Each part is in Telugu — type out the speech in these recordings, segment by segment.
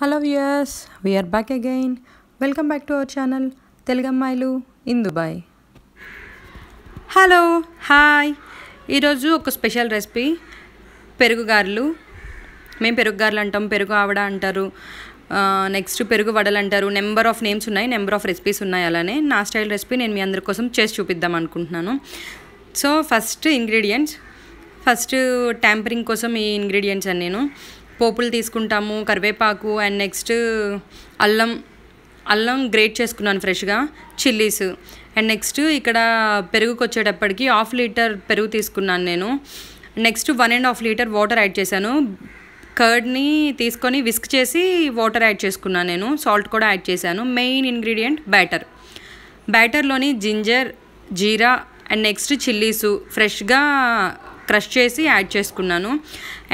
hello viewers we're back again welcome back to our channel తెలుగమ్మాయిలు దుబాయ్ హలో హాయ్ ఈరోజు ఒక స్పెషల్ రెసిపీ పెరుగుగారులు మేము పెరుగుగారులు అంటాం పెరుగు ఆవిడ అంటారు నెక్స్ట్ పెరుగు వడలు అంటారు నెంబర్ ఆఫ్ నేమ్స్ ఉన్నాయి నెంబర్ ఆఫ్ రెసిపీస్ ఉన్నాయి అలానే నా స్టైల్ రెసిపీ నేను మీ అందరి కోసం చేసి చూపిద్దాం అనుకుంటున్నాను so first ingredients first tampering కోసం ఈ ఇంగ్రీడియంట్స్ అని నేను పోపులు తీసుకుంటాము కరివేపాకు అండ్ నెక్స్ట్ అల్లం అల్లం గ్రేట్ చేసుకున్నాను ఫ్రెష్గా చిల్లీస్ అండ్ నెక్స్ట్ ఇక్కడ పెరుగుకు వచ్చేటప్పటికి హాఫ్ లీటర్ పెరుగు తీసుకున్నాను నేను next one and half litre water add చేశాను కర్డ్ని తీసుకొని విస్క్ చేసి వాటర్ యాడ్ చేసుకున్నాను నేను సాల్ట్ కూడా యాడ్ చేశాను మెయిన్ ఇంగ్రీడియంట్ బ్యాటర్ బ్యాటర్లోని జింజర్ జీరా అండ్ నెక్స్ట్ చిల్లీసు ఫ్రెష్గా క్రష్ చేసి యాడ్ చేసుకున్నాను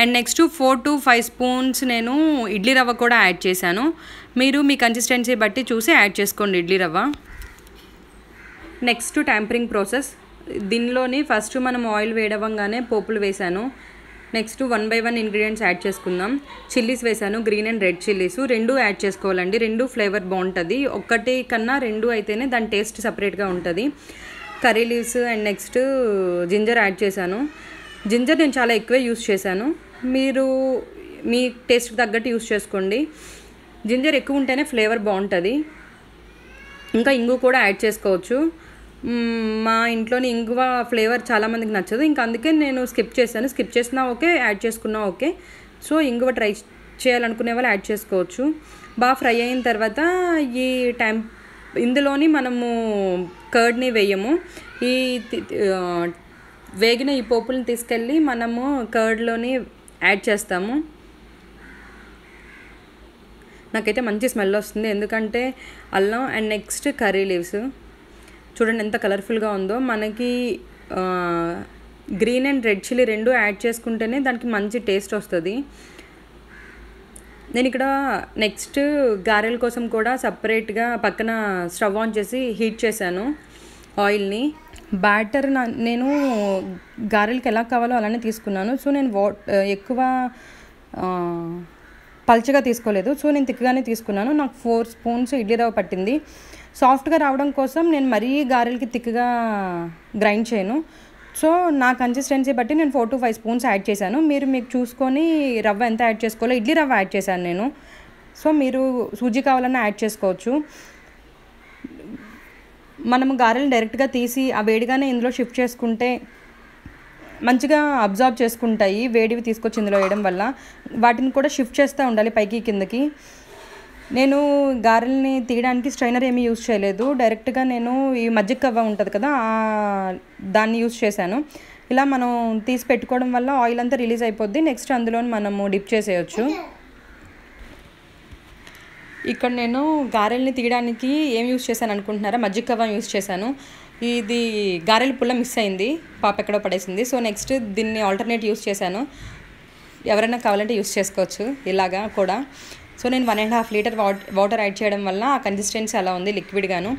and next four to five spoons నేను ఇడ్లీ రవ్వ కూడా యాడ్ చేశాను మీరు మీ కన్సిస్టెన్సీ బట్టి చూసి యాడ్ చేసుకోండి ఇడ్లీ రవ్వ నెక్స్ట్ ట్యాంపరింగ్ ప్రాసెస్ దీనిలోని ఫస్ట్ మనం ఆయిల్ వేయడవంగానే పోపులు వేశాను next one by one ingredients add చేసుకుందాం చిల్లీస్ వేసాను గ్రీన్ అండ్ రెడ్ చిల్లీస్ రెండు యాడ్ చేసుకోవాలండి రెండు ఫ్లేవర్ బాగుంటుంది ఒక్కటి కన్నా రెండు అయితేనే దాని టేస్ట్ సపరేట్గా ఉంటుంది curry leaves and next ginger add చేశాను జింజర్ నేను చాలా ఎక్కువే యూస్ చేశాను మీరు మీ టేస్ట్కి తగ్గట్టు యూస్ చేసుకోండి జింజర్ ఎక్కువ ఉంటేనే ఫ్లేవర్ బాగుంటుంది ఇంకా ఇంగు కూడా యాడ్ చేసుకోవచ్చు మా ఇంట్లోని ఇంగువ ఫ్లేవర్ చాలామందికి నచ్చదు ఇంకా అందుకే నేను స్కిప్ చేశాను స్కిప్ చేసినా ఓకే యాడ్ చేసుకున్నా ఓకే సో ఇంగువ ట్రై చేయాలనుకునే వాళ్ళు యాడ్ చేసుకోవచ్చు బాగా ఫ్రై అయిన తర్వాత ఈ టైం ఇందులోని మనము కర్డ్ని వేయము ఈ వేగిన ఈ పోపులను తీసుకెళ్ళి మనము కర్డ్లోని యాడ్ చేస్తాము నాకైతే మంచి స్మెల్ వస్తుంది ఎందుకంటే అల్లం అండ్ నెక్స్ట్ కర్రీ లీవ్స్ చూడండి ఎంత కలర్ఫుల్గా ఉందో మనకి గ్రీన్ అండ్ రెడ్ చిల్లీ రెండు యాడ్ చేసుకుంటేనే దానికి మంచి టేస్ట్ వస్తుంది నేను ఇక్కడ నెక్స్ట్ గారెల కోసం కూడా సపరేట్గా పక్కన స్టవ్ ఆన్ చేసి హీట్ చేశాను ఆయిల్ని బ్యాటర్ నేను గారెలకి ఎలా కావాలో అలానే తీసుకున్నాను సో నేను వాట్ ఎక్కువ పల్చగా తీసుకోలేదు సో నేను తిక్కగానే తీసుకున్నాను నాకు ఫోర్ స్పూన్స్ ఇడ్లీ రవ్వ పట్టింది సాఫ్ట్గా రావడం కోసం నేను మరీ గారెలకి తిక్కగా గ్రైండ్ చేయను సో నా కన్సిస్టెన్సీ బట్టి నేను four to five spoons add చేశాను మీరు మీకు చూసుకొని రవ్వ ఎంత యాడ్ చేసుకోవాలో ఇడ్లీ రవ్వ యాడ్ చేశాను నేను సో మీరు సూజీ కావాలన్నా యాడ్ చేసుకోవచ్చు మనం గారెలు డైరెక్ట్గా తీసి ఆ వేడిగానే ఇందులో షిఫ్ట్ చేసుకుంటే మంచిగా అబ్జార్బ్ చేసుకుంటాయి వేడివి తీసుకొచ్చి ఇందులో వేయడం వల్ల వాటిని కూడా షిఫ్ట్ చేస్తూ ఉండాలి పైకి కిందకి నేను గారెల్ని తీయడానికి స్ట్రైనర్ ఏమీ యూజ్ చేయలేదు డైరెక్ట్గా నేను ఈ మజ్జిగ కవ్వ ఉంటుంది కదా దాన్ని యూజ్ చేశాను ఇలా మనం తీసి పెట్టుకోవడం వల్ల ఆయిల్ అంతా రిలీజ్ అయిపోద్ది నెక్స్ట్ అందులో మనము డిప్ చేసేయచ్చు ఇక్కడ నేను గారెల్ని తీయడానికి ఏం యూస్ చేశాను అనుకుంటున్నారా మజ్జిగ కవ్వం యూస్ చేశాను ఇది గారెల పుల్ల మిస్ అయింది పాప ఎక్కడో పడేసింది సో నెక్స్ట్ దీన్ని ఆల్టర్నేట్ యూస్ చేశాను ఎవరైనా కావాలంటే యూస్ చేసుకోవచ్చు ఇలాగా కూడా సో నేను one and half litre water add చేయడం వల్ల ఆ కన్సిస్టెన్సీ అలా ఉంది లిక్విడ్గాను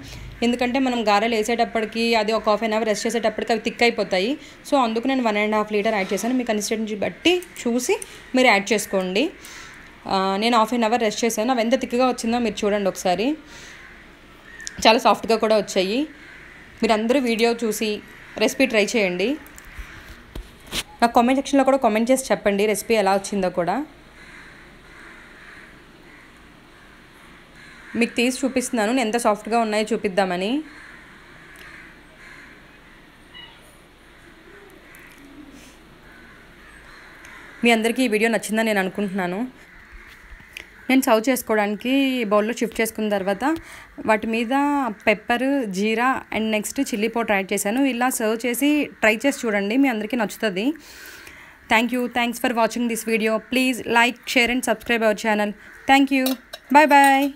ఎందుకంటే మనం గారెలు వేసేటప్పటికి అది ఒక హాఫ్ అన్ అవర్ రెస్ట్ చేసేటప్పటికి అవి థిక్ అయిపోతాయి సో అందుకు నేను one and half litre add చేశాను మీ కన్సిస్టెన్సీ బట్టి చూసి మీరు యాడ్ చేసుకోండి నేను హాఫ్ అన్ అవర్ రెస్ట్ చేశాను అవి ఎంత తిక్కగా వచ్చిందో మీరు చూడండి ఒకసారి చాలా సాఫ్ట్గా కూడా వచ్చాయి మీరు అందరూ వీడియో చూసి రెసిపీ ట్రై చేయండి నాకు కామెంట్ సెక్షన్లో కూడా కామెంట్ చేసి చెప్పండి రెసిపీ ఎలా వచ్చిందో కూడా మీకు తీసి చూపిస్తున్నాను నేను ఎంత సాఫ్ట్గా ఉన్నాయో చూపిద్దామని మీ అందరికీ ఈ వీడియో నచ్చిందని నేను అనుకుంటున్నాను నేను సర్వ్ చేసుకోవడానికి బౌల్లో షిఫ్ట్ చేసుకున్న తర్వాత వాటి మీద పెప్పర్ జీరా and next chilli powder add చేశాను ఇలా సర్వ్ చేసి ట్రై చేసి చూడండి మీ అందరికీ నచ్చుతుంది thank you thanks for watching this video please like share and subscribe our channel thank you bye bye